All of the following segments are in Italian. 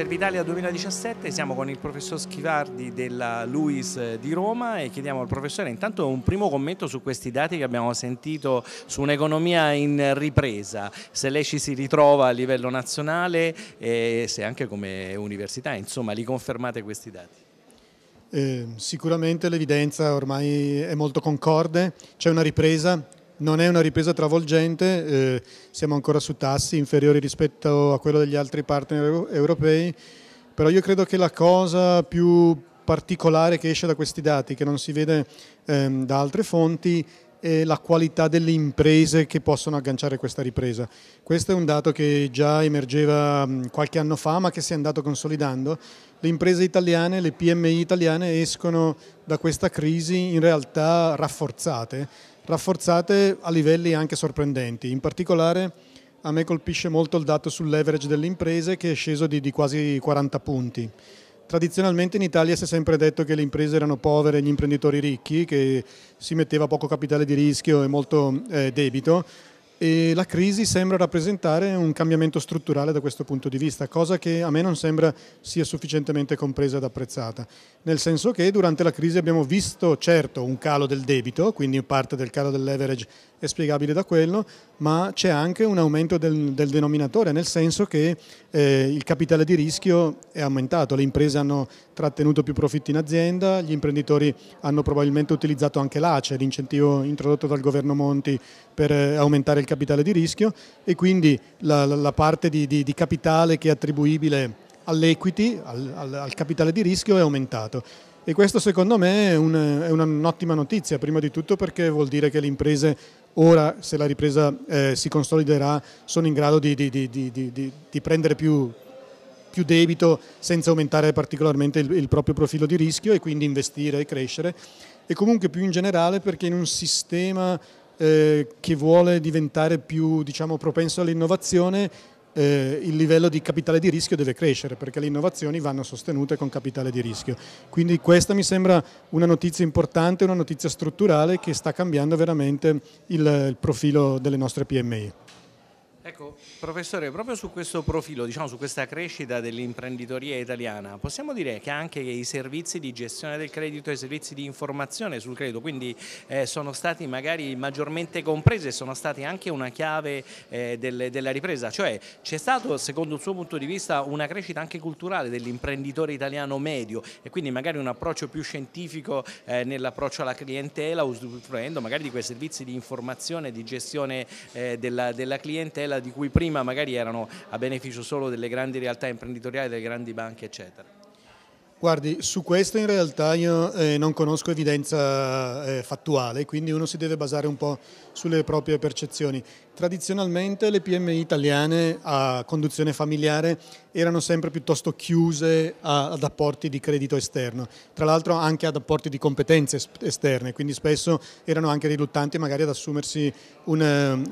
Servitalia 2017, siamo con il professor Schivardi della LUIS eh, di Roma e chiediamo al professore intanto un primo commento su questi dati che abbiamo sentito su un'economia in ripresa, se lei ci si ritrova a livello nazionale e se anche come università, insomma, li confermate questi dati. Eh, sicuramente l'evidenza ormai è molto concorde, c'è una ripresa non è una ripresa travolgente, eh, siamo ancora su tassi inferiori rispetto a quello degli altri partner europei, però io credo che la cosa più particolare che esce da questi dati, che non si vede ehm, da altre fonti, e la qualità delle imprese che possono agganciare questa ripresa. Questo è un dato che già emergeva mm, qualche anno fa ma che si è andato consolidando. Le imprese italiane, le PMI italiane escono da questa crisi in realtà rafforzate, rafforzate a livelli anche sorprendenti. In particolare a me colpisce molto il dato sul leverage delle imprese che è sceso di, di quasi 40 punti. Tradizionalmente in Italia si è sempre detto che le imprese erano povere e gli imprenditori ricchi, che si metteva poco capitale di rischio e molto eh, debito e la crisi sembra rappresentare un cambiamento strutturale da questo punto di vista, cosa che a me non sembra sia sufficientemente compresa ed apprezzata, nel senso che durante la crisi abbiamo visto certo un calo del debito, quindi parte del calo del leverage è spiegabile da quello, ma c'è anche un aumento del, del denominatore, nel senso che eh, il capitale di rischio è aumentato, le imprese hanno trattenuto più profitti in azienda, gli imprenditori hanno probabilmente utilizzato anche l'ACE, l'incentivo introdotto dal governo Monti per eh, aumentare il capitale di rischio e quindi la, la parte di, di, di, capitale che è attribuibile all'equity, al, al, al capitale di rischio è aumentato. E questo secondo me è, un, è un'ottima notizia, prima di tutto perché vuol dire che le imprese ora, se la ripresa eh, si consoliderà, sono in grado di, di, di, di prendere più, più, debito senza aumentare particolarmente il, il, proprio profilo di rischio e quindi investire e crescere. E comunque più in generale perché in un sistema eh, che vuole diventare più diciamo, propenso all'innovazione, eh, il livello di capitale di rischio deve crescere perché le innovazioni vanno sostenute con capitale di rischio. Quindi questa mi sembra una notizia importante, una notizia strutturale che sta cambiando veramente il, il profilo delle nostre PMI. Ecco, professore, proprio su questo profilo, diciamo su questa crescita dell'imprenditoria italiana, possiamo dire che anche i servizi di gestione del credito e i servizi di informazione sul credito, quindi eh, sono stati magari maggiormente compresi e sono stati anche una chiave eh, del, della ripresa, cioè c'è stato secondo il suo punto di vista una crescita anche culturale dell'imprenditore italiano medio e quindi magari un approccio più scientifico eh, nell'approccio alla clientela, usufruendo magari di quei servizi di informazione e di gestione eh, della, della clientela clientela di cui prima magari erano a beneficio solo delle grandi realtà imprenditoriali, delle grandi banche eccetera. Guardi, su questo in realtà io eh, non conosco evidenza eh, fattuale, quindi uno si deve basare un po' sulle proprie percezioni. Tradizionalmente le PMI italiane a conduzione familiare erano sempre piuttosto chiuse ad apporti di credito esterno, tra l'altro anche ad apporti di competenze esterne, quindi spesso erano anche riluttanti magari ad assumersi un,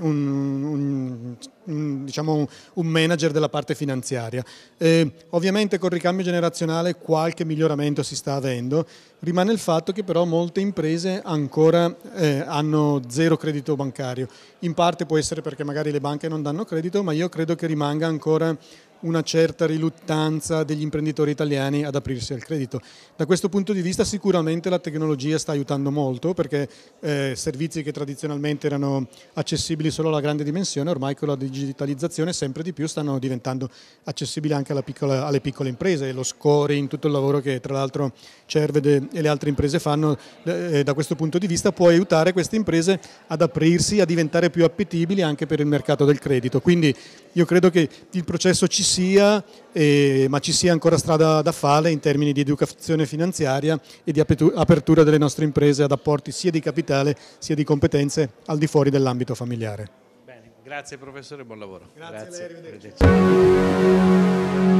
un, un, diciamo un manager della parte finanziaria. Eh, ovviamente col ricambio generazionale qualche miglioramento si sta avendo, rimane il fatto che però molte imprese ancora eh, hanno zero credito bancario, in parte può essere perché magari le banche non danno credito, ma io credo che rimanga ancora una certa riluttanza degli imprenditori italiani ad aprirsi al credito. Da questo punto di vista sicuramente la tecnologia sta aiutando molto perché eh, servizi che tradizionalmente erano accessibili solo alla grande dimensione, ormai con la digitalizzazione sempre di più stanno diventando accessibili anche piccola, alle piccole imprese, lo scoring, tutto il lavoro che tra l'altro Cervede e le altre imprese fanno eh, eh, da questo punto di vista può aiutare queste imprese ad aprirsi, a diventare più appetibili anche per il mercato del credito. Quindi io credo che il processo ci sia, eh, ma ci sia ancora strada da fare in termini di educazione finanziaria e di apertura delle nostre imprese ad apporti sia di capitale sia di competenze al di fuori dell'ambito familiare. Bene, grazie professore, buon lavoro. Grazie, grazie. Lei, arrivederci. Arrivederci.